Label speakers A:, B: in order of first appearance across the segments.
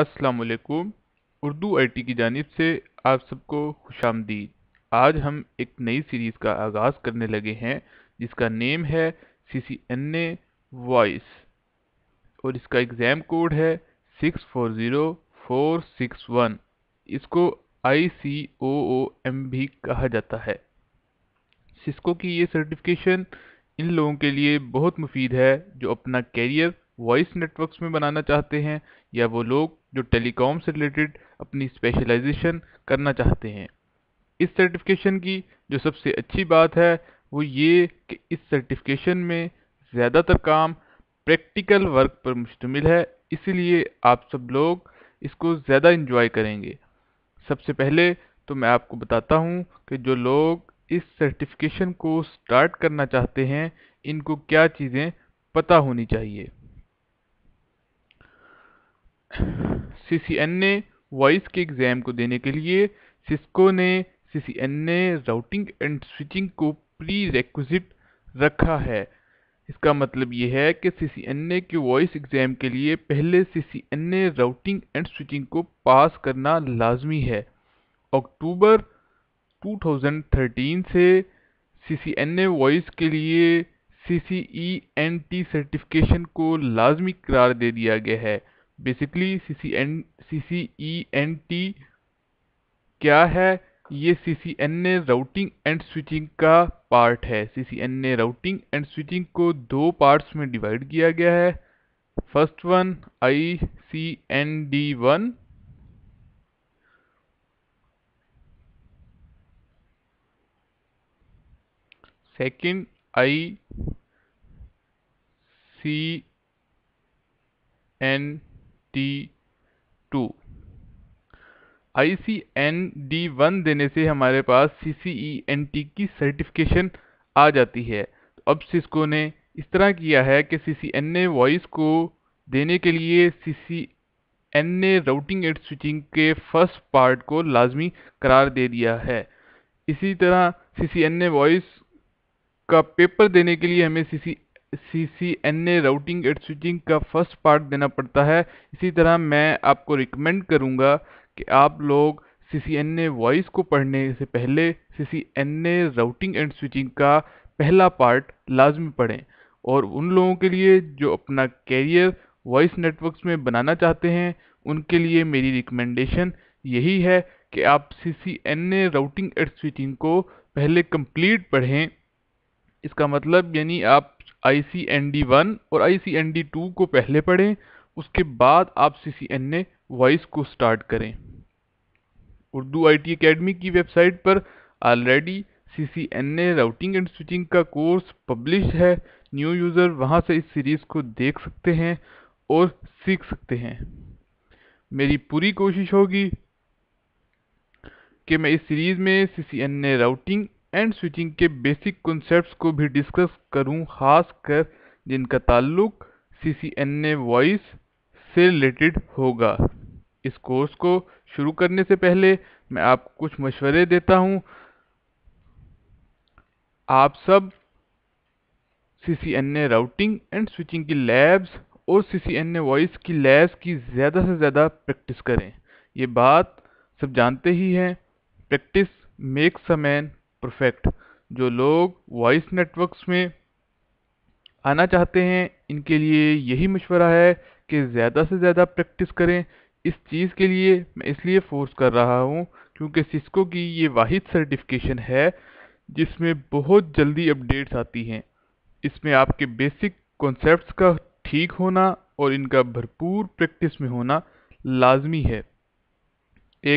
A: अस्सलाम वालेकुम उर्दू आईटी की जानब से आप सबको खुश आमदीद आज हम एक नई सीरीज़ का आगाज़ करने लगे हैं जिसका नेम है C C N A voice और इसका एग्ज़ाम कोड है six four zero four six one इसको I C O O M भी कहा जाता है सिस्को की ये सर्टिफिकेशन इन लोगों के लिए बहुत मुफीद है जो अपना कैरियर वॉइस नेटवर्क्स में बनाना चाहते हैं या वो लोग जो टेलीकॉम से रिलेटेड अपनी स्पेशलाइजेशन करना चाहते हैं इस सर्टिफिकेशन की जो सबसे अच्छी बात है वो ये कि इस सर्टिफिकेशन में ज़्यादातर काम प्रैक्टिकल वर्क पर मुश्तमिल है इसीलिए आप सब लोग इसको ज़्यादा इन्जॉय करेंगे सबसे पहले तो मैं आपको बताता हूँ कि जो लोग इस सर्टिफिकेशन को स्टार्ट करना चाहते हैं इनको क्या चीज़ें पता होनी चाहिए ए वॉइस के एग्जाम को देने के लिए सिस्को ने ए राउटिंग एंड स्विचिंग को प्री रेक्विजिट रखा है इसका मतलब यह है कि ए के वॉइस एग्ज़ाम के लिए पहले ए राउटिंग एंड स्विचिंग को पास करना लाजमी है अक्टूबर 2013 से ए वॉइस के लिए C C E N T certification को लाजमी करार दे दिया गया है basically C C N C C E N T क्या है ये C C N A routing and switching का पार्ट है C C N A routing and switching को दो पार्ट्स में डिवाइड किया गया है first one I C N D one second I C N T two I C N D one देने से हमारे पास C C E N T की सर्टिफिकेशन आ जाती है तो अब सिस्को ने इस तरह किया है कि सी सी एन ए वॉइस को देने के लिए C C N A routing and switching के फर्स्ट पार्ट को लाजमी करार दे दिया है इसी तरह C C N A voice का पेपर देने के लिए हमें C C C C N A routing and switching का फर्स्ट पार्ट देना पड़ता है इसी तरह मैं आपको रिकमेंड करूँगा कि आप लोग C C N A voice को पढ़ने से पहले C C N A routing and switching का पहला पार्ट लाजमी पढ़ें और उन लोगों के लिए जो अपना कैरियर वॉइस नेटवर्क्स में बनाना चाहते हैं उनके लिए मेरी रिकमेंडेशन यही है कि आप C C N A routing and switching को पहले कंप्लीट पढ़ें इसका मतलब यानी आप I C N D one और I C N D two को पहले पढ़ें उसके बाद आप C C N A voice को स्टार्ट करें उर्दू आई टी अकेडमी की वेबसाइट पर already C C N A routing and switching का कोर्स पब्लिश है न्यू यूज़र वहाँ से इस सीरीज़ को देख सकते हैं और सीख सकते हैं मेरी पूरी कोशिश होगी कि मैं इस सीरीज़ में C C N A routing and switching के बेसिक कॉन्सेप्ट्स को भी डिस्कस करूं खास कर जिनका ताल्लुक C C N A voice से रिलेटेड होगा इस कोर्स को शुरू करने से पहले मैं आपको कुछ मशवरे देता हूं आप सब C C N A routing and switching की लैब्स और C C N A voice की लैब्स की ज़्यादा से ज़्यादा प्रैक्टिस करें ये बात सब जानते ही हैं practice makes a man perfect जो लोग वॉइस नेटवर्क्स में आना चाहते हैं इनके लिए यही मशवरा है कि ज़्यादा से ज़्यादा प्रैक्टिस करें इस चीज़ के लिए मैं इसलिए फोर्स कर रहा हूँ क्योंकि सिस्को की ये वाहिद सर्टिफिकेशन है जिसमें बहुत जल्दी अपडेट्स आती हैं इसमें आपके बेसिक कॉन्सेप्ट्स का ठीक होना और इनका भरपूर प्रैक्टिस में होना लाजमी है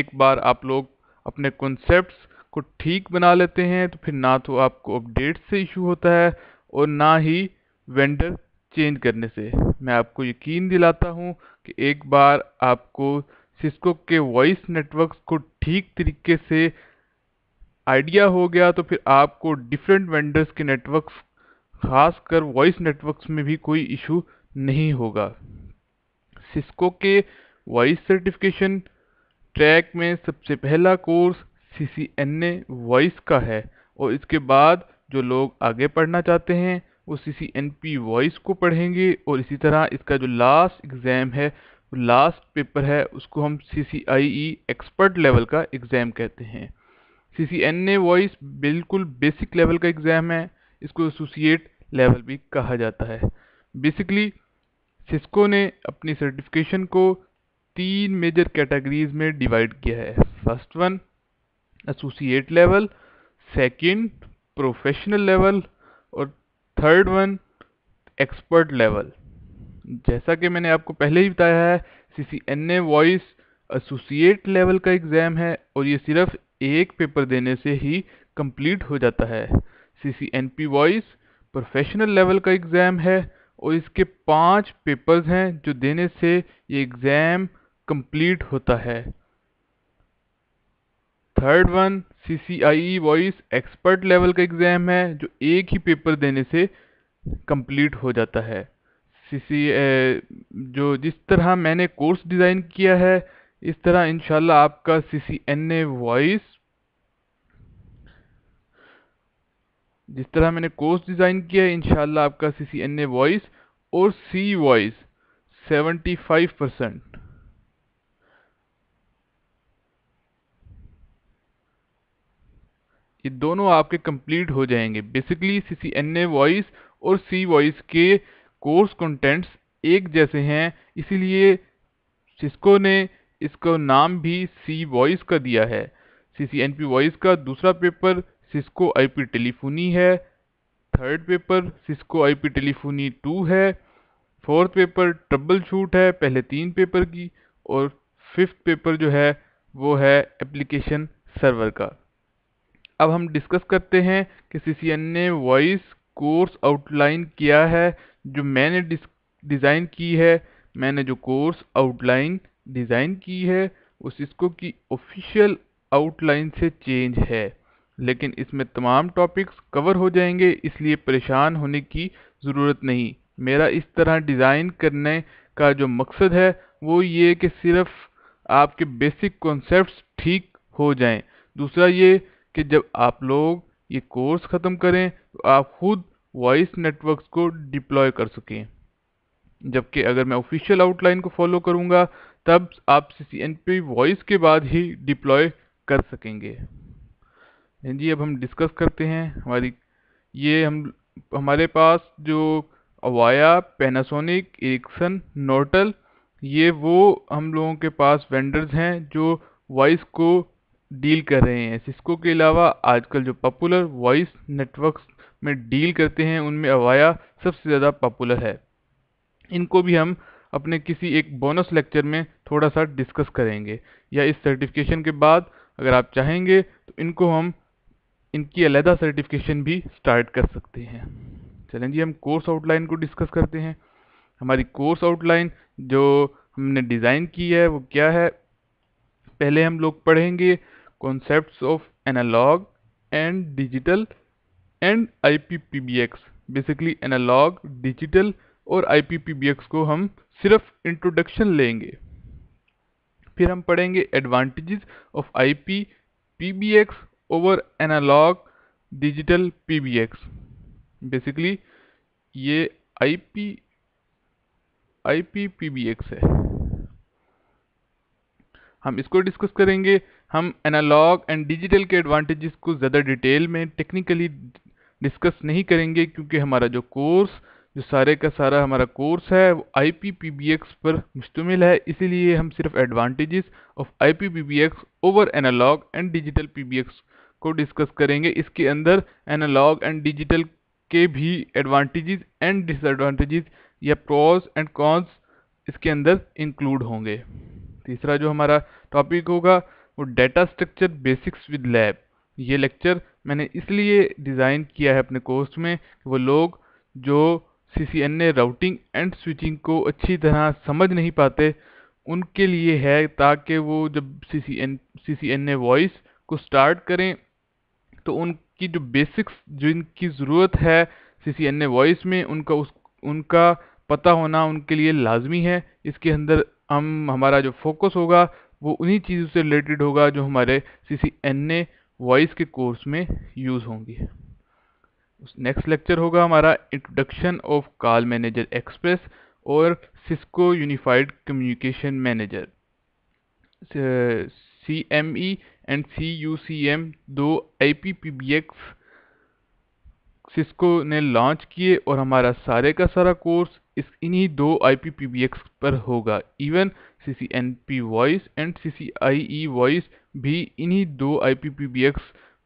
A: एक बार आप लोग अपने कॉन्सेप्ट्स को ठीक बना लेते हैं तो फिर ना तो आपको अपडेट से इशू होता है और ना ही वेंडर चेंज करने से मैं आपको यकीन दिलाता हूँ कि एक बार आपको सिस्को के वॉइस नेटवर्क्स को ठीक तरीके से आइडिया हो गया तो फिर आपको डिफरेंट वेंडर्स के नेटवर्क्स खासकर वॉइस नेटवर्क्स में भी कोई इशू नहीं होगा सिस्को के वॉइस सर्टिफिकेशन ट्रैक में सबसे पहला course C C N A voice का है और इसके बाद जो लोग आगे पढ़ना चाहते हैं वो C C N P voice को पढ़ेंगे और इसी तरह इसका जो लास्ट एग्ज़ाम है लास्ट पेपर है उसको हम C C I E expert level का एग्ज़ाम कहते हैं C C N A voice बिल्कुल बेसिक लेवल का एग्ज़ाम है इसको एसोसिएट लेवल भी कहा जाता है बेसिकली सिस्को ने अपनी सर्टिफिकेशन को तीन मेजर कैटेगरीज में डिवाइड किया है first one associate level second professional level और थर्ड वन एक्सपर्ट लेवल जैसा कि मैंने आपको पहले ही बताया है C C N A voice associate level का एग्ज़ाम है और ये सिर्फ एक पेपर देने से ही कंप्लीट हो जाता है C C N P voice professional level का एग्ज़ाम है और इसके पांच पेपर्स हैं जो देने से ये एग्ज़ाम कंप्लीट होता है third one C C I E voice expert level का एग्ज़ाम है जो एक ही पेपर देने से कंप्लीट हो जाता है सी सी जो जिस तरह मैंने कोर्स डिज़ाइन किया है इस तरह इनशाला आपका सी सी एन ए वॉइस जिस तरह मैंने कोर्स डिज़ाइन किया है इनशाला आपका सी सी एन ए वॉइस और C voice seventy five percent ये दोनों आपके कंप्लीट हो जाएंगे basically C C N A voice और सी वॉइस के कोर्स कंटेंट्स एक जैसे हैं इसीलिए सिस्को ने इसको नाम भी सी वॉइस का दिया है C C N P voice का दूसरा paper Cisco I P telephony है third paper Cisco I P telephony two है फोर्थ पेपर ट्रबल शूट है पहले तीन पेपर की और फिफ्थ पेपर जो है वो है एप्लीकेशन सर्वर का अब हम डिस्कस करते हैं कि सी ने वॉइस कोर्स आउटलाइन किया है जो मैंने डिज़ाइन की है मैंने जो कोर्स आउटलाइन डिज़ाइन की है वो सिस्को की ऑफिशियल आउटलाइन से चेंज है लेकिन इसमें तमाम टॉपिक्स कवर हो जाएंगे इसलिए परेशान होने की ज़रूरत नहीं मेरा इस तरह डिज़ाइन करने का जो मकसद है वो ये कि सिर्फ आपके बेसिक कॉन्सेप्ट्स ठीक हो जाएं दूसरा ये कि जब आप लोग ये कोर्स ख़त्म करें तो आप खुद वॉइस नेटवर्क्स को डिप्लॉय कर सकें जबकि अगर मैं ऑफिशियल आउटलाइन को फॉलो करूँगा तब आप C C N P voice के बाद ही डिप्लॉय कर सकेंगे जी अब हम डिस्कस करते हैं हमारी ये हम हमारे पास जो अवाया पैनासोनिक एक्सन नोटल ये वो हम लोगों के पास वेंडर्स हैं जो वॉइस को डील कर रहे हैं सिस्को के अलावा आजकल जो पॉपुलर वॉइस नेटवर्क्स में डील करते हैं उनमें अवाया सबसे ज़्यादा पॉपुलर है इनको भी हम अपने किसी एक बोनस लेक्चर में थोड़ा सा डिस्कस करेंगे या इस सर्टिफिकेशन के बाद अगर आप चाहेंगे तो इनको हम इनकी अलहदा सर्टिफिकेशन भी स्टार्ट कर सकते हैं चलें जी हम कोर्स आउटलाइन को डिस्कस करते हैं हमारी कोर्स आउटलाइन जो हमने डिज़ाइन की है वो क्या है पहले हम लोग पढ़ेंगे concepts of analog and digital and IPPBX basically analog digital और IPPBX को हम सिर्फ इंट्रोडक्शन लेंगे फिर हम पढ़ेंगे advantage of B X over analog digital PBX basically ये IP IPPBX है हम इसको डिस्कस करेंगे हम एनालॉग एंड डिजिटल के एडवांटेजेस को ज़्यादा डिटेल में टेक्निकली डिस्कस नहीं करेंगे क्योंकि हमारा जो कोर्स जो सारे का सारा हमारा कोर्स है वो I P P B X पर मुश्तमिल है इसीलिए हम सिर्फ advantages of I P P B X over analog and digital P B X को डिस्कस करेंगे इसके अंदर एनालॉग एंड डिजिटल के भी एडवांटेजेस एंड डिसएडवांटेजेस या प्रोज एंड कॉन्स इसके अंदर इंक्लूड होंगे तीसरा जो हमारा टॉपिक होगा और data structure basics with lab ये लेक्चर मैंने इसलिए डिज़ाइन किया है अपने कोर्स में वो लोग जो C C N A routing and switching को अच्छी तरह समझ नहीं पाते उनके लिए है ताकि वो जब C C N C C N A voice को स्टार्ट करें तो उनकी जो बेसिक्स जिनकी ज़रूरत है C C N A voice में उनका उस उनका पता होना उनके लिए लाजमी है इसके अंदर हम हमारा जो फोकस होगा वो उन्हीं चीज़ों से रिलेटेड होगा जो हमारे C C N A voice के कोर्स में यूज़ होंगी नेक्स्ट लेक्चर होगा हमारा introduction of call manager express और Cisco unified communication manager C M E and C U C M दो I P P B X Cisco ने launch किए और हमारा सारे का सारा कोर्स इस इन्हीं दो I P P B X पर होगा even C voice and C voice भी इन्हीं दो आई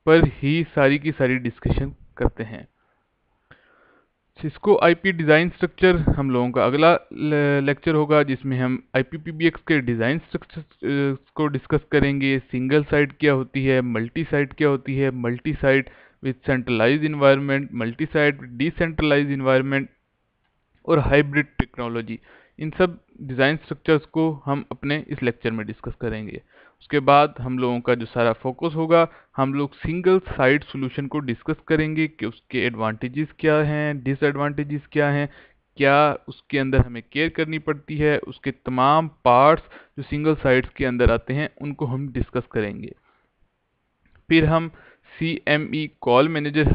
A: पर ही सारी की सारी डिस्कशन करते हैं सिस्को आईपी डिज़ाइन स्ट्रक्चर हम लोगों का अगला लेक्चर होगा जिसमें हम आई के डिज़ाइन स्ट्रक्चर को डिस्कस करेंगे सिंगल साइट क्या होती है मल्टी साइट क्या होती है multi site with centralize environment multi site decentralize environment और हाइब्रिड टेक्नोलॉजी इन सब डिज़ाइन स्ट्रक्चर्स को हम अपने इस लेक्चर में डिस्कस करेंगे उसके बाद हम लोगों का जो सारा फोकस होगा हम लोग सिंगल साइड सॉल्यूशन को डिस्कस करेंगे कि उसके एडवांटेजेस क्या हैं डिसएडवांटेजेस क्या हैं क्या उसके अंदर हमें केयर करनी पड़ती है उसके तमाम पार्ट्स जो सिंगल साइड्स के अंदर आते हैं उनको हम डिस्कस करेंगे फिर हम C M E call manager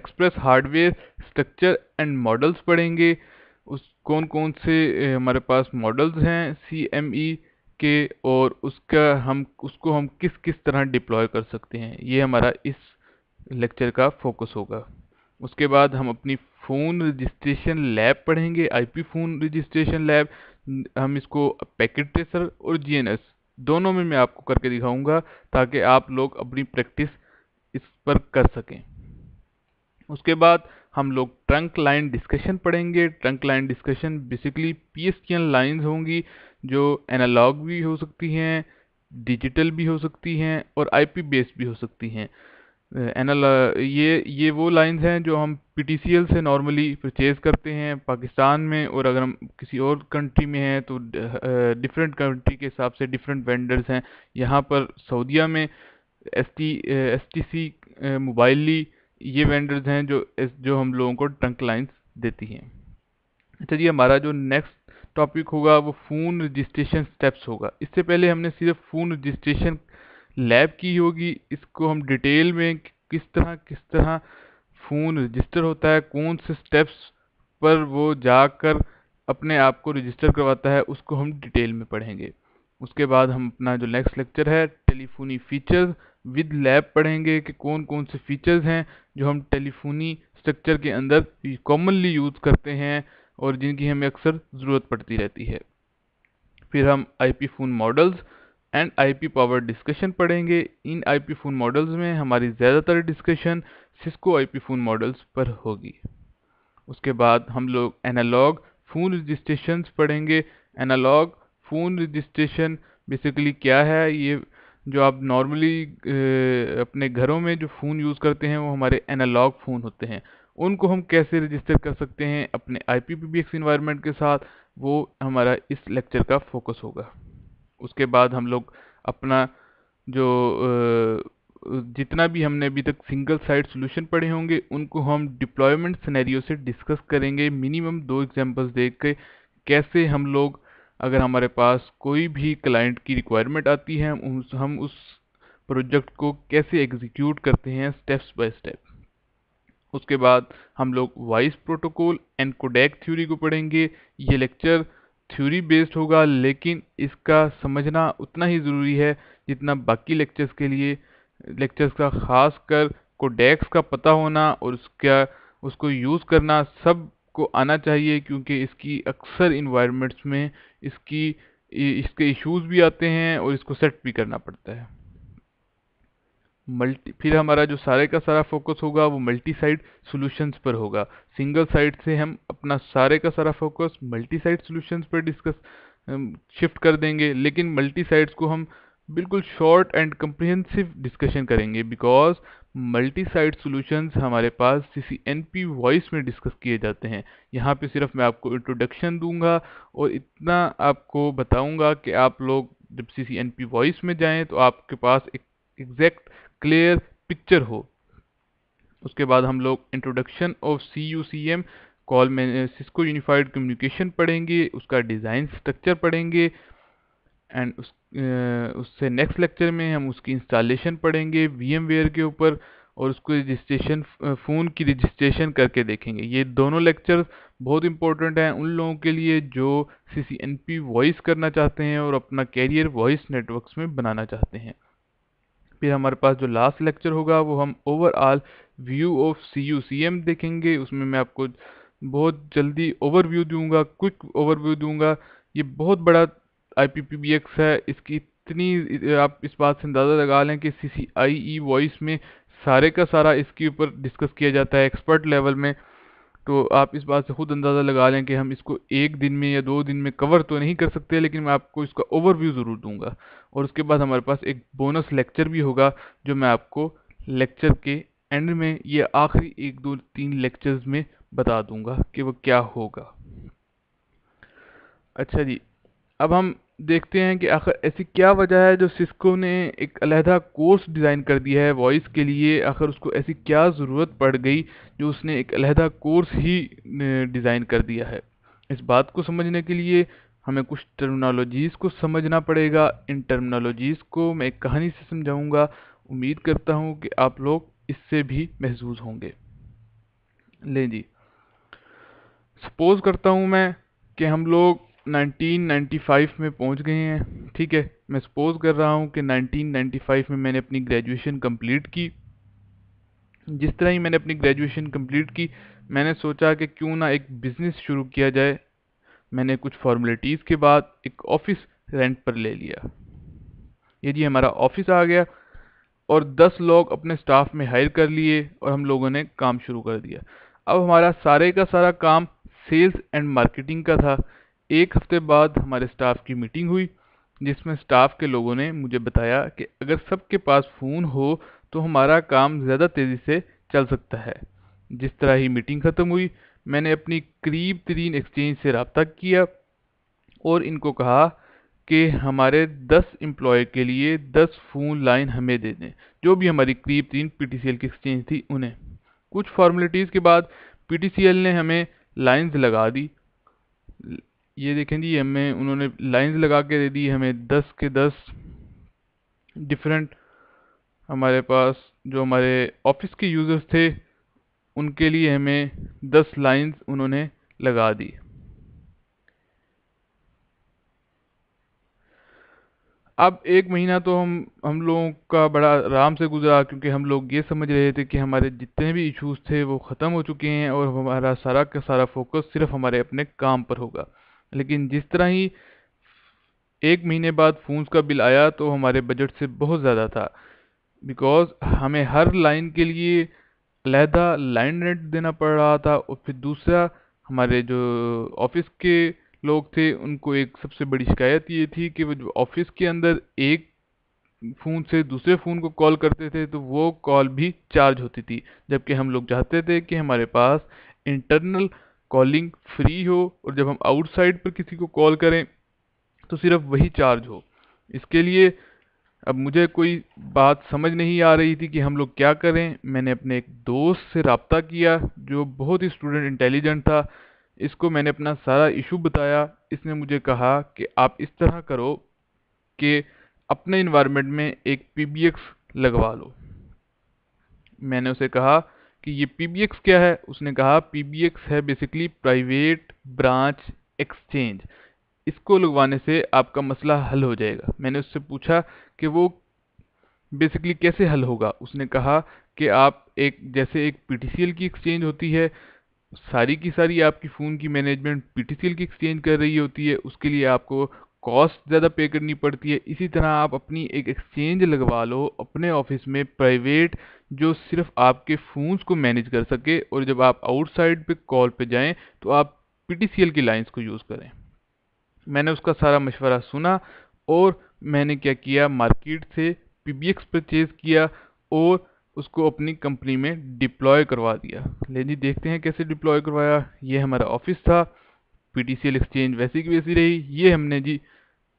A: express hardware structure and models पढ़ेंगे कौन कौन से हमारे पास मॉडल्स हैं सी एम ई के और उसका हम उसको हम किस किस तरह डिप्लॉय कर सकते हैं ये हमारा इस लेक्चर का फोकस होगा उसके बाद हम अपनी फ़ोन रजिस्ट्रेशन लैब पढ़ेंगे आईपी फ़ोन रजिस्ट्रेशन लैब हम इसको पैकेट ट्रेसर और जीएनएस दोनों में मैं आपको करके दिखाऊंगा ताकि आप लोग अपनी प्रैक्टिस इस पर कर सकें उसके बाद हम लोग ट्रंक लाइन डिस्कशन पढ़ेंगे trunk line discussion basically P S की लाइन होंगी जो एनालॉग भी हो सकती हैं डिजिटल भी हो सकती हैं और आईपी बेस्ड भी हो सकती हैं एनाल ये ये वो लाइंस हैं जो हम पी से नॉर्मली परचेज़ करते हैं पाकिस्तान में और अगर हम किसी और कंट्री में हैं तो डिफरेंट कंट्री के हिसाब से डिफरेंट वेंडर्स हैं यहाँ पर सऊदीया में S T S T C Mobily ये वेंडर्स हैं जो इस जो हम लोगों को ट्रंक लाइन्स देती हैं अच्छा जी हमारा जो नेक्स्ट टॉपिक होगा वो फ़ोन रजिस्ट्रेशन स्टेप्स होगा इससे पहले हमने सिर्फ फ़ोन रजिस्ट्रेशन लैब की होगी इसको हम डिटेल में किस तरह किस तरह फ़ोन रजिस्टर होता है कौन से स्टेप्स पर वो जाकर अपने आप को रजिस्टर करवाता है उसको हम डिटेल में पढ़ेंगे उसके बाद हम अपना जो नेक्स्ट लेक्चर है टेलीफोनी फीचर्स विद लैब पढ़ेंगे कि कौन कौन से फीचर्स हैं जो हम टेलीफोनी स्ट्रक्चर के अंदर कॉमनली यूज़ करते हैं और जिनकी हमें अक्सर ज़रूरत पड़ती रहती है फिर हम IP phone models and IP power discussion पढ़ेंगे इन आईपी फ़ोन मॉडल्स में हमारी ज़्यादातर discussion Cisco IP phone models पर होगी उसके बाद हम लोग एनालॉग फ़ोन रजिस्ट्रेशन पढ़ेंगे एनालॉग फ़ोन रजिस्ट्रेशन बेसिकली क्या है ये जो आप नॉर्मली अपने घरों में जो फ़ोन यूज़ करते हैं वो हमारे एनालॉग फ़ोन होते हैं उनको हम कैसे रजिस्टर कर सकते हैं अपने I P P B X environment के साथ वो हमारा इस लेक्चर का फोकस होगा उसके बाद हम लोग अपना जो जितना भी हमने अभी तक सिंगल साइड सॉल्यूशन पढ़े होंगे उनको हम डिप्लॉयमेंट सिनेरियो से डिस्कस करेंगे मिनिमम दो एग्जांपल्स देख के कैसे हम लोग अगर हमारे पास कोई भी क्लाइंट की रिक्वायरमेंट आती है हम उस प्रोजेक्ट को कैसे एग्जीक्यूट करते हैं स्टेप्स बाय स्टेप उसके बाद हम लोग voice protocol and codec theory को पढ़ेंगे ये लेक्चर थ्योरी बेस्ड होगा लेकिन इसका समझना उतना ही ज़रूरी है जितना बाकी लेक्चर्स के लिए लेक्चर्स का ख़ास कर कोडेक्स का पता होना और उसका उसको यूज़ करना सब को आना चाहिए क्योंकि इसकी अक्सर इन्वायरमेंट्स में इसकी इसके इश्यूज भी आते हैं और इसको सेट भी करना पड़ता है मल्टी फिर हमारा जो सारे का सारा फोकस होगा वो मल्टी साइड सॉल्यूशंस पर होगा सिंगल साइड से हम अपना सारे का सारा फोकस मल्टी साइड सॉल्यूशंस पर डिस्कस शिफ्ट कर देंगे लेकिन मल्टी साइड्स को हम बिल्कुल शॉर्ट एंड कम्प्रिहेंसिव डिस्कशन करेंगे बिकॉज मल्टी साइड सॉल्यूशंस हमारे पास किसी एन पी वॉइस में डिस्कस किए जाते हैं यहाँ पे सिर्फ मैं आपको इंट्रोडक्शन दूंगा और इतना आपको बताऊंगा कि आप लोग जब C C N P voice में जाएं तो आपके पास एक एग्जैक्ट क्लियर पिक्चर हो उसके बाद हम लोग introduction of C U C M call में सिस्को यूनिफाइड कम्युनिकेशन पढ़ेंगे उसका डिज़ाइन स्ट्रक्चर पढ़ेंगे एंड उस उससे नेक्स्ट लेक्चर में हम उसकी इंस्टॉलेशन पढ़ेंगे वी के ऊपर और उसको रजिस्ट्रेशन फ़ोन की रजिस्ट्रेशन करके देखेंगे ये दोनों लेक्चर बहुत इंपॉर्टेंट हैं उन लोगों के लिए जो C C N P voice करना चाहते हैं और अपना कैरियर वॉइस नेटवर्क्स में बनाना चाहते हैं फिर हमारे पास जो लास्ट लेक्चर होगा वो हम overall view of C U C M देखेंगे उसमें मैं आपको बहुत जल्दी ओवरव्यू दूंगा क्विक ओवरव्यू दूंगा ये बहुत बड़ा आई है इसकी इतनी आप इस बात से अंदाज़ा लगा लें कि सी सी आई ई वॉइस में सारे का सारा इसके ऊपर डिस्कस किया जाता है एक्सपर्ट लेवल में तो आप इस बात से खुद अंदाज़ा लगा लें कि हम इसको एक दिन में या दो दिन में कवर तो नहीं कर सकते लेकिन मैं आपको इसका ओवरव्यू ज़रूर दूंगा और उसके बाद हमारे पास एक बोनस लेक्चर भी होगा जो मैं आपको लेक्चर के एंड में ये आखिरी एक दो तीन लेक्चर्स में बता दूंगा कि वो क्या होगा अच्छा जी अब हम देखते हैं कि आखिर ऐसी क्या वजह है जो सिस्को ने एक अलहदा कोर्स डिज़ाइन कर दिया है वॉइस के लिए आखिर उसको ऐसी क्या ज़रूरत पड़ गई जो उसने एक अलहदा कोर्स ही डिज़ाइन कर दिया है इस बात को समझने के लिए हमें कुछ टर्मिनोलॉजीज़ को समझना पड़ेगा इन टर्मिनोलॉजीज़ को मैं एक कहानी से समझाऊँगा उम्मीद करता हूँ कि आप लोग इससे भी महजूज होंगे लें जी सपोज़ करता हूँ मैं कि हम लोग 1995 में पहुंच गए हैं ठीक है मैं सपोज़ कर रहा हूँ कि 1995 में मैंने अपनी ग्रेजुएशन कंप्लीट की जिस तरह ही मैंने अपनी ग्रेजुएशन कंप्लीट की मैंने सोचा कि क्यों ना एक बिज़नेस शुरू किया जाए मैंने कुछ फॉर्मेलिटीज़ के बाद एक ऑफ़िस रेंट पर ले लिया ये जी हमारा ऑफ़िस आ गया और 10 लोग अपने स्टाफ में हायर कर लिए और हम लोगों ने काम शुरू कर दिया अब हमारा सारे का सारा काम सेल्स एंड मार्केटिंग का था एक हफ्ते बाद हमारे स्टाफ की मीटिंग हुई जिसमें स्टाफ के लोगों ने मुझे बताया कि अगर सबके पास फ़ोन हो तो हमारा काम ज़्यादा तेज़ी से चल सकता है जिस तरह ही मीटिंग ख़त्म हुई मैंने अपनी करीब तरीन एक्सचेंज से रबता किया और इनको कहा कि हमारे 10 एम्प्लॉय के लिए 10 फ़ोन लाइन हमें दे दें जो भी हमारी करीब तरीन पी की एक्सचेंज थी उन्हें कुछ फॉर्मेलिटीज़ के बाद पी ने हमें लाइन्स लगा दी ये देखें जी हमें उन्होंने लाइंस लगा के दे दी हमें दस के दस डिफरेंट हमारे पास जो हमारे ऑफिस के यूज़र्स थे उनके लिए हमें दस लाइंस उन्होंने लगा दी अब एक महीना तो हम हम लोगों का बड़ा आराम से गुजरा क्योंकि हम लोग ये समझ रहे थे कि हमारे जितने भी इश्यूज थे वो ख़त्म हो चुके हैं और हमारा सारा का सारा फोकस सिर्फ हमारे अपने काम पर होगा लेकिन जिस तरह ही एक महीने बाद फ़ोन्स का बिल आया तो हमारे बजट से बहुत ज़्यादा था बिकॉज़ हमें हर लाइन के लिए लहदा लाइन रेंट देना पड़ रहा था और फिर दूसरा हमारे जो ऑफिस के लोग थे उनको एक सबसे बड़ी शिकायत ये थी कि वो ऑफिस के अंदर एक फ़ोन से दूसरे फ़ोन को कॉल करते थे तो वो कॉल भी चार्ज होती थी जबकि हम लोग चाहते थे कि हमारे पास इंटरनल कॉलिंग फ्री हो और जब हम आउटसाइड पर किसी को कॉल करें तो सिर्फ वही चार्ज हो इसके लिए अब मुझे कोई बात समझ नहीं आ रही थी कि हम लोग क्या करें मैंने अपने एक दोस्त से रबता किया जो बहुत ही स्टूडेंट इंटेलिजेंट था इसको मैंने अपना सारा इशू बताया इसने मुझे कहा कि आप इस तरह करो कि अपने इन्वायरमेंट में एक पी लगवा लो मैंने उसे कहा कि ये पी क्या है उसने कहा पी है बेसिकली प्राइवेट ब्रांच एक्सचेंज इसको लगवाने से आपका मसला हल हो जाएगा मैंने उससे पूछा कि वो बेसिकली कैसे हल होगा उसने कहा कि आप एक जैसे एक पी की एक्सचेंज होती है सारी की सारी आपकी फ़ोन की मैनेजमेंट पी की एक्सचेंज कर रही होती है उसके लिए आपको कॉस्ट ज़्यादा पे करनी पड़ती है इसी तरह आप अपनी एक एक्सचेंज लगवा लो अपने ऑफिस में प्राइवेट जो सिर्फ आपके फ़ोन्स को मैनेज कर सके और जब आप आउटसाइड पे कॉल पे जाएं तो आप पी की लाइंस को यूज़ करें मैंने उसका सारा मशवरा सुना और मैंने क्या किया मार्केट से पी बी परचेज़ किया और उसको अपनी कंपनी में डिप्लॉय करवा दिया ले जी देखते हैं कैसे डिप्लॉय करवाया ये हमारा ऑफिस था पीटीसीएल एक्सचेंज वैसी की वैसी रही ये हमने जी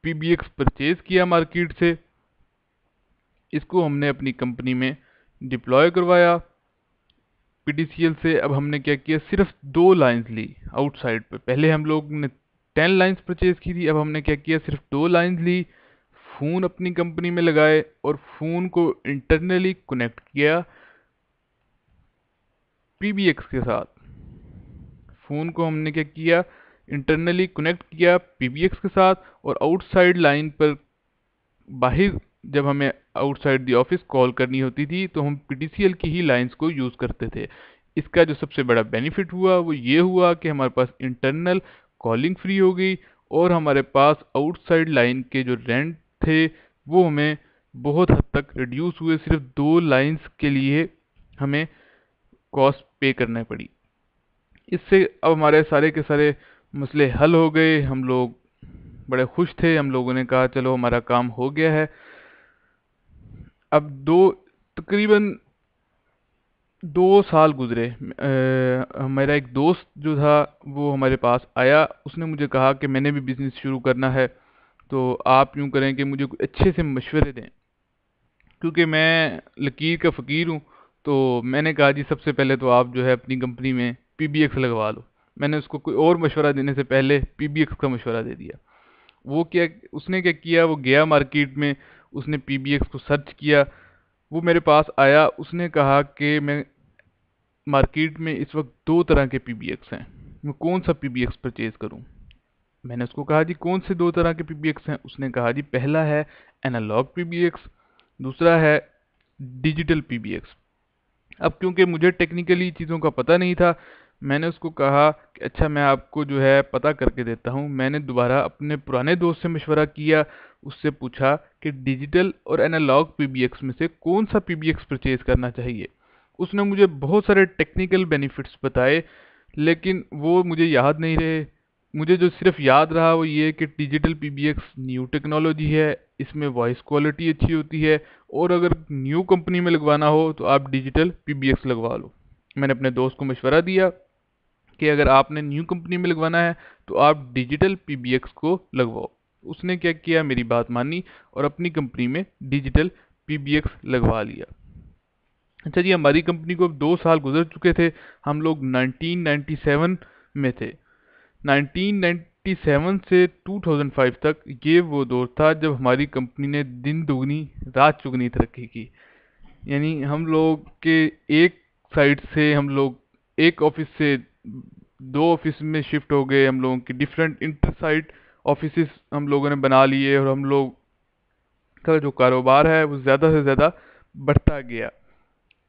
A: पीबीएक्स परचेज किया मार्केट से इसको हमने अपनी कंपनी में डिप्लॉय करवाया पीटीसीएल से अब हमने क्या किया सिर्फ दो लाइंस ली आउटसाइड पे पहले हम लोग ने टेन लाइंस परचेज की थी अब हमने क्या किया सिर्फ दो लाइंस ली फ़ोन अपनी कंपनी में लगाए और फ़ोन को इंटरनली कनेक्ट किया पी के साथ फ़ोन को हमने क्या किया इंटरनली कनेक्ट किया पी के साथ और आउटसाइड लाइन पर बाहर जब हमें आउटसाइड दी ऑफिस कॉल करनी होती थी तो हम पी की ही लाइंस को यूज़ करते थे इसका जो सबसे बड़ा बेनिफिट हुआ वो ये हुआ कि हमारे पास इंटरनल कॉलिंग फ्री हो गई और हमारे पास आउटसाइड लाइन के जो रेंट थे वो हमें बहुत हद तक रिड्यूस हुए सिर्फ दो लाइंस के लिए हमें कॉस्ट पे करना पड़ी इससे अब हमारे सारे के सारे मसले हल हो गए हम लोग बड़े खुश थे हम लोगों ने कहा चलो हमारा काम हो गया है अब दो तकरीबन दो साल गुजरे मेरा एक दोस्त जो था वो हमारे पास आया उसने मुझे कहा कि मैंने भी बिज़नेस शुरू करना है तो आप यूँ करें कि मुझे अच्छे से मशवरे दें क्योंकि मैं लकीर का फ़कीर हूँ तो मैंने कहा जी सबसे पहले तो आप जो है अपनी कंपनी में पी बी एक्स लगवा लो मैंने उसको कोई और मशवरा देने से पहले पी का मशवरा दे दिया वो क्या उसने क्या किया वो गया मार्केट में उसने पी को सर्च किया वो मेरे पास आया उसने कहा कि मैं मार्केट में इस वक्त दो तरह के पी हैं मैं कौन सा पी बी परचेज़ करूँ मैंने उसको कहा जी कौन से दो तरह के पी हैं उसने कहा जी पहला है एनालॉग पी दूसरा है डिजिटल पी अब क्योंकि मुझे टेक्निकली चीज़ों का पता नहीं था मैंने उसको कहा कि अच्छा मैं आपको जो है पता करके देता हूँ मैंने दोबारा अपने पुराने दोस्त से मशवरा किया उससे पूछा कि डिजिटल और एनालॉग पी में से कौन सा पी बी परचेज़ करना चाहिए उसने मुझे बहुत सारे टेक्निकल बेनिफिट्स बताए लेकिन वो मुझे याद नहीं रहे मुझे जो सिर्फ याद रहा वो ये कि डिजिटल पी न्यू टेक्नोलॉजी है इसमें वॉइस क्वालिटी अच्छी होती है और अगर न्यू कंपनी में लगवाना हो तो आप डिजिटल पी लगवा लो मैंने अपने दोस्त को मशवरा दिया कि अगर आपने न्यू कंपनी में लगवाना है तो आप डिजिटल पी को लगवाओ उसने क्या किया मेरी बात मानी और अपनी कंपनी में डिजिटल पी लगवा लिया अच्छा जी हमारी कंपनी को अब दो साल गुजर चुके थे हम लोग 1997 में थे 1997 से 2005 तक ये वो दौर था जब हमारी कंपनी ने दिन दोगुनी रात चुगनी तरक्की की यानी हम लोग के एक साइड से हम लोग एक ऑफिस से दो ऑफिस में शिफ्ट हो गए हम लोगों की डिफरेंट इंटर साइट ऑफिस हम लोगों ने बना लिए और हम लोग का जो कारोबार है वो ज़्यादा से ज़्यादा बढ़ता गया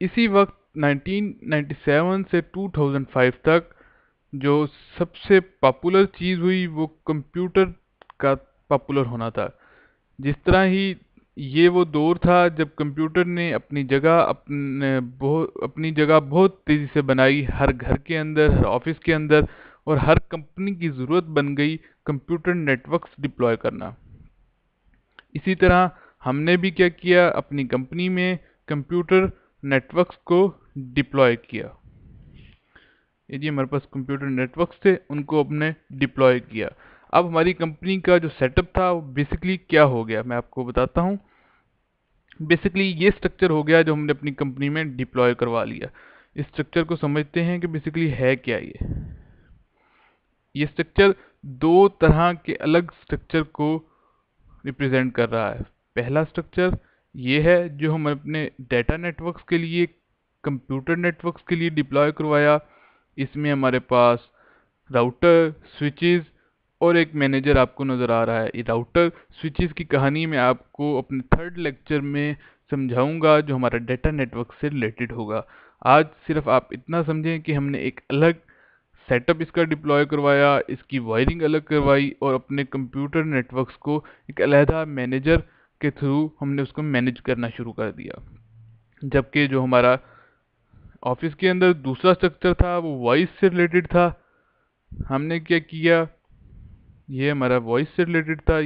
A: इसी वक्त 1997 से 2005 तक जो सबसे पॉपुलर चीज़ हुई वो कंप्यूटर का पॉपुलर होना था जिस तरह ही ये वो दौर था जब कंप्यूटर ने अपनी जगह अपने बहुत अपनी जगह बहुत तेज़ी से बनाई हर घर के अंदर हर ऑफिस के अंदर और हर कंपनी की ज़रूरत बन गई कंप्यूटर नेटवर्क्स डिप्लॉय करना इसी तरह हमने भी क्या किया अपनी कंपनी में कंप्यूटर नेटवर्क्स को डिप्लॉय किया ये जी हमारे पास कंप्यूटर नेटवर्क्स थे उनको अपने डिप्लॉय किया अब हमारी कंपनी का जो सेटअप था वो बेसिकली क्या हो गया मैं आपको बताता हूँ बेसिकली ये स्ट्रक्चर हो गया जो हमने अपनी कंपनी में डिप्लॉय करवा लिया इस स्ट्रक्चर को समझते हैं कि बेसिकली है क्या ये ये स्ट्रक्चर दो तरह के अलग स्ट्रक्चर को रिप्रेजेंट कर रहा है पहला स्ट्रक्चर ये है जो हम अपने डेटा नेटवर्क्स के लिए कंप्यूटर नेटवर्क्स के लिए डिप्लॉय करवाया इसमें हमारे पास राउटर स्विचेज और एक मैनेजर आपको नज़र आ रहा है ये राउटर स्विचेस की कहानी मैं आपको अपने थर्ड लेक्चर में समझाऊंगा जो हमारा डेटा नेटवर्क से रिलेटेड होगा आज सिर्फ आप इतना समझें कि हमने एक अलग सेटअप इसका डिप्लॉय करवाया इसकी वायरिंग अलग करवाई और अपने कंप्यूटर नेटवर्क्स को एक अलहदा मैनेजर के थ्रू हमने उसको मैनेज करना शुरू कर दिया जबकि जो हमारा ऑफिस के अंदर दूसरा स्ट्रक्चर था वो वॉइस से रिलेटेड था हमने क्या किया ये हमारा वॉइस से रिलेटेड था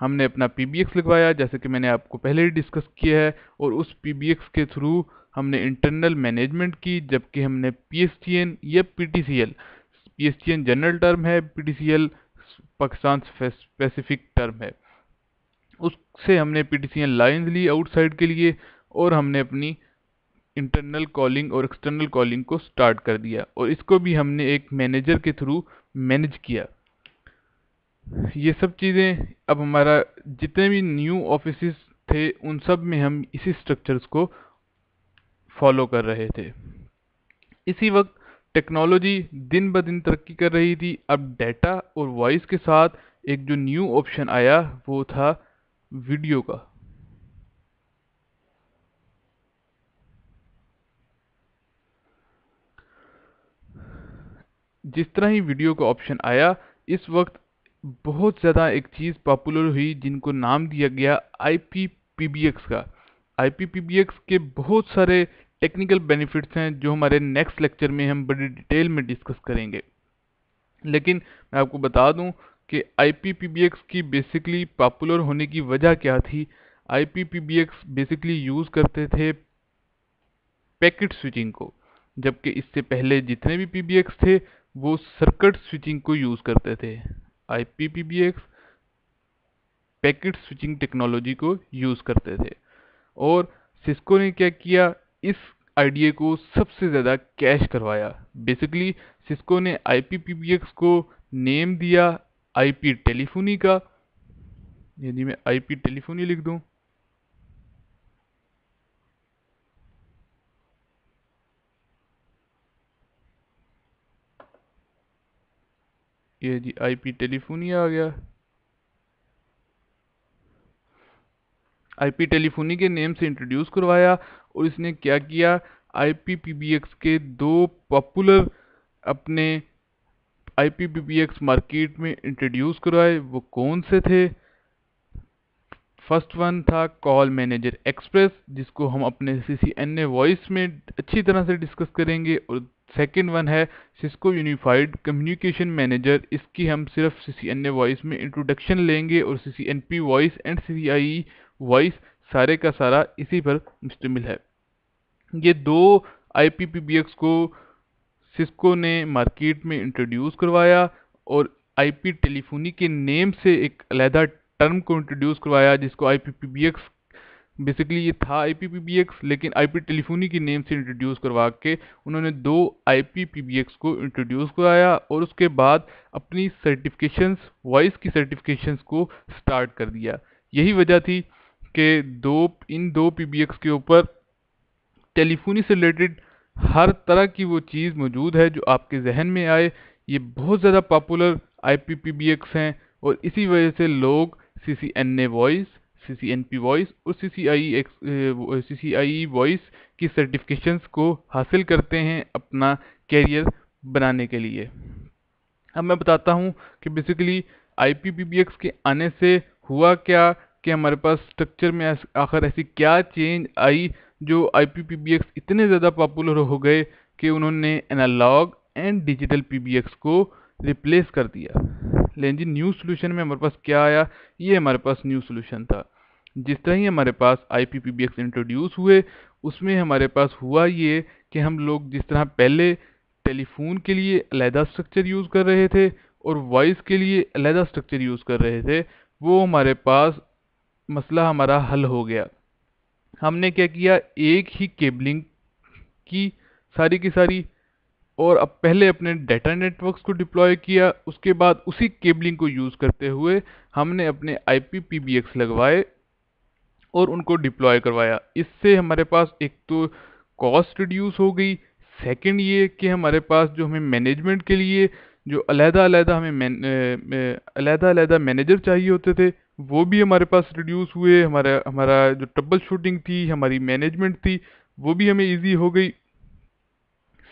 A: हमने अपना पी लिखवाया जैसे कि मैंने आपको पहले ही डिस्कस किया है और उस पी के थ्रू हमने इंटरनल मैनेजमेंट की जबकि हमने पी या पी टी जनरल टर्म है पी पाकिस्तान स्पेसिफिक टर्म है उससे हमने पी टी लाइन्स ली आउटसाइड के लिए और हमने अपनी इंटरनल कॉलिंग और एक्सटर्नल कॉलिंग को स्टार्ट कर दिया और इसको भी हमने एक मैनेजर के थ्रू मैनेज किया ये सब चीज़ें अब हमारा जितने भी न्यू ऑफिस थे उन सब में हम इसी स्ट्रक्चर्स को फॉलो कर रहे थे इसी वक्त टेक्नोलॉजी दिन ब दिन तरक्की कर रही थी अब डाटा और वॉइस के साथ एक जो न्यू ऑप्शन आया वो था वीडियो का जिस तरह ही वीडियो का ऑप्शन आया इस वक्त बहुत ज़्यादा एक चीज़ पॉपुलर हुई जिनको नाम दिया गया I P P B X का I P P B X के बहुत सारे टेक्निकल बेनिफिट्स हैं जो हमारे नेक्स्ट लेक्चर में हम बड़ी डिटेल में डिस्कस करेंगे लेकिन मैं आपको बता दूं कि I P P B X की बेसिकली पॉपुलर होने की वजह क्या थी I P P B X basically use करते थे पैकेट स्विचिंग को जबकि इससे पहले जितने भी पी बी एक्स थे वो सर्किट स्विचिंग को यूज़ करते थे आई पैकेट स्विचिंग टेक्नोलॉजी को यूज़ करते थे और सिस्को ने क्या किया इस आइडिया को सबसे ज़्यादा कैश करवाया बेसिकली सिस्को ने आई को नेम दिया आईपी टेलीफोनी का यदि मैं आईपी टेलीफोनी लिख दूँ ये जी आई टेलीफोन ही आ गया आईपी टेलीफोनी के नेम से इंट्रोड्यूस करवाया और इसने क्या किया आईपीपीबीएक्स के दो पॉपुलर अपने आईपीपीबीएक्स मार्केट में इंट्रोड्यूस करवाए वो कौन से थे फर्स्ट वन था कॉल मैनेजर एक्सप्रेस जिसको हम अपने सी सी एन ए वॉइस में अच्छी तरह से डिस्कस करेंगे और सेकेंड वन है सिस्को यूनिफाइड कम्युनिकेशन मैनेजर इसकी हम सिर्फ C C N A voice में इंट्रोडक्शन लेंगे और C C N P voice and C C I voice सारे का सारा इसी पर मुश्तमिल है ये दो I P P B X को सिस्को ने मार्केट में इंट्रोड्यूस करवाया और आई पी टेलीफोनी के नेम से एक अलहदा टर्म को इंट्रोड्यूस करवाया जिसको आई बेसिकली ये था आई लेकिन आई टेलीफोनी के नेम से इंट्रोड्यूस करवा के उन्होंने दो आई को इंट्रोड्यूस कराया और उसके बाद अपनी सर्टिफिकेशंस वॉइस की सर्टिफिकेशंस को स्टार्ट कर दिया यही वजह थी कि दो इन दो पी के ऊपर टेलीफोनी से रिलेटेड हर तरह की वो चीज़ मौजूद है जो आपके जहन में आए ये बहुत ज़्यादा पॉपुलर आई हैं और इसी वजह से लोग C C N A voice C C N P voice और C C I X C C I voice की सर्टिफिकेशंस को हासिल करते हैं अपना कैरियर बनाने के लिए अब मैं बताता हूँ कि basically I P P B X के आने से हुआ क्या कि हमारे पास स्ट्रक्चर में आखिर ऐसी क्या चेंज आई जो I P P B X इतने ज़्यादा पॉपुलर हो गए कि उन्होंने analogue and digital P B X को रिप्लेस कर दिया लेकिन जी न्यू सोल्यूशन में हमारे पास क्या आया ये हमारे पास न्यू सोल्यूशन था जिस तरह ही हमारे पास आई पी इंट्रोड्यूस हुए उसमें हमारे पास हुआ ये कि हम लोग जिस तरह पहले टेलीफोन के लिए अलहदा स्ट्रक्चर यूज़ कर रहे थे और वॉइस के लिए अलहदा स्ट्रक्चर यूज़ कर रहे थे वो हमारे पास मसला हमारा हल हो गया हमने क्या किया एक ही केबलिंग की सारी की सारी और अब पहले अपने डाटा नेटवर्क्स को डिप्लॉय किया उसके बाद उसी केबलिंग को यूज़ करते हुए हमने अपने आई पी लगवाए और उनको डिप्लॉय करवाया इससे हमारे पास एक तो कॉस्ट रिड्यूस हो गई सेकंड ये कि हमारे पास जो हमें मैनेजमेंट के लिए जो अलहदा अलहदा हमें अलहदा मैनेजर चाहिए होते थे वो भी हमारे पास रिड्यूस हुए हमारा हमारा जो ट्रबल शूटिंग थी हमारी मैनेजमेंट थी वो भी हमें इजी हो गई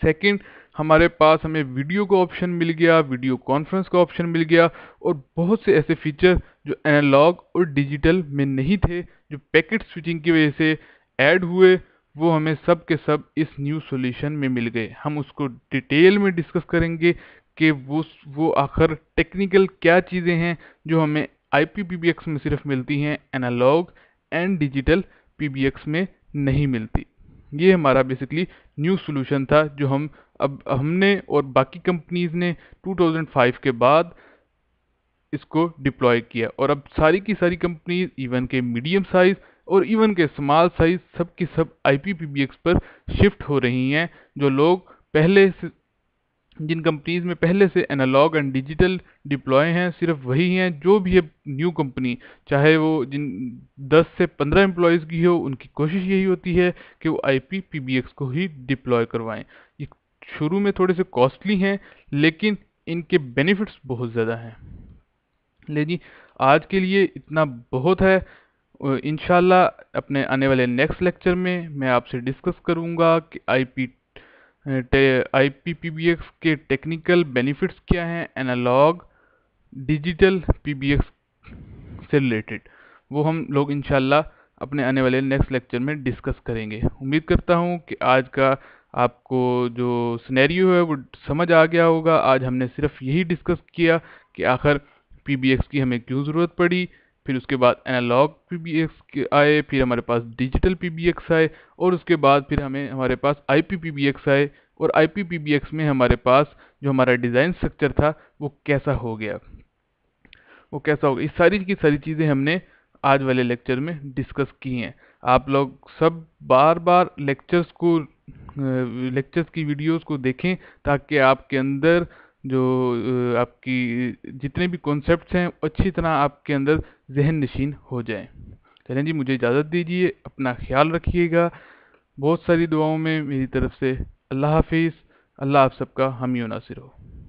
A: सेकंड हमारे पास हमें वीडियो का ऑप्शन मिल गया वीडियो कॉन्फ्रेंस का ऑप्शन मिल गया और बहुत से ऐसे फीचर जो एनालॉग और डिजिटल में नहीं थे जो पैकेट स्विचिंग की वजह से ऐड हुए वो हमें सब के सब इस न्यू सॉल्यूशन में मिल गए हम उसको डिटेल में डिस्कस करेंगे कि वो वो आखिर टेक्निकल क्या चीज़ें हैं जो हमें आई में सिर्फ मिलती हैं एनालॉग एंड डिजिटल पी में नहीं मिलती ये हमारा बेसिकली न्यू सोल्यूशन था जो हम अब हमने और बाकी कंपनीज़ ने 2005 के बाद इसको डिप्लॉय किया और अब सारी की सारी कंपनीज इवन के मीडियम साइज़ और इवन के स्मॉल साइज़ सब की सब आई पर शिफ्ट हो रही हैं जो लोग पहले जिन कंपनीज़ में पहले से एनालॉग एंड डिजिटल डिप्लॉय हैं सिर्फ वही हैं जो भी है न्यू कंपनी चाहे वो जिन 10 से 15 एम्प्लॉयज़ की हो उनकी कोशिश यही होती है कि वो आई पी को ही डिप्लॉय करवाएं ये शुरू में थोड़े से कॉस्टली हैं लेकिन इनके बेनिफिट्स बहुत ज़्यादा हैं ले जी आज के लिए इतना बहुत है इन अपने आने वाले नेक्स्ट लेक्चर में मैं आपसे डिस्कस करूँगा कि आई आई पी के टेक्निकल बेनिफिट्स क्या हैं एनालॉग डिजिटल पी से रिलेटेड वो हम लोग इन अपने आने वाले नेक्स्ट लेक्चर में डिस्कस करेंगे उम्मीद करता हूँ कि आज का आपको जो स्नैरियो है वो समझ आ गया होगा आज हमने सिर्फ यही डिस्कस किया कि आखिर पी की हमें क्यों ज़रूरत पड़ी फिर उसके बाद एनालॉग पी आए फिर हमारे पास डिजिटल पी आए और उसके बाद फिर हमें हमारे पास आई पी आए और आई पी में हमारे पास जो हमारा डिज़ाइन स्ट्रक्चर था वो कैसा हो गया वो कैसा हो गया इस सारी की सारी चीज़ें हमने आज वाले लेक्चर में डिस्कस की हैं आप लोग सब बार बार लेक्चर्स को लेक्चर्स की वीडियोस को देखें ताकि आपके अंदर जो आपकी जितने भी कॉन्सेप्ट्स हैं अच्छी तरह आपके अंदर जहन नशीन हो जाए चलें तो जी मुझे इजाज़त दीजिए अपना ख्याल रखिएगा बहुत सारी दुआओं में मेरी तरफ से अल्लाह हाफिज़ अल्लाह आप सबका हम ही नासिर हो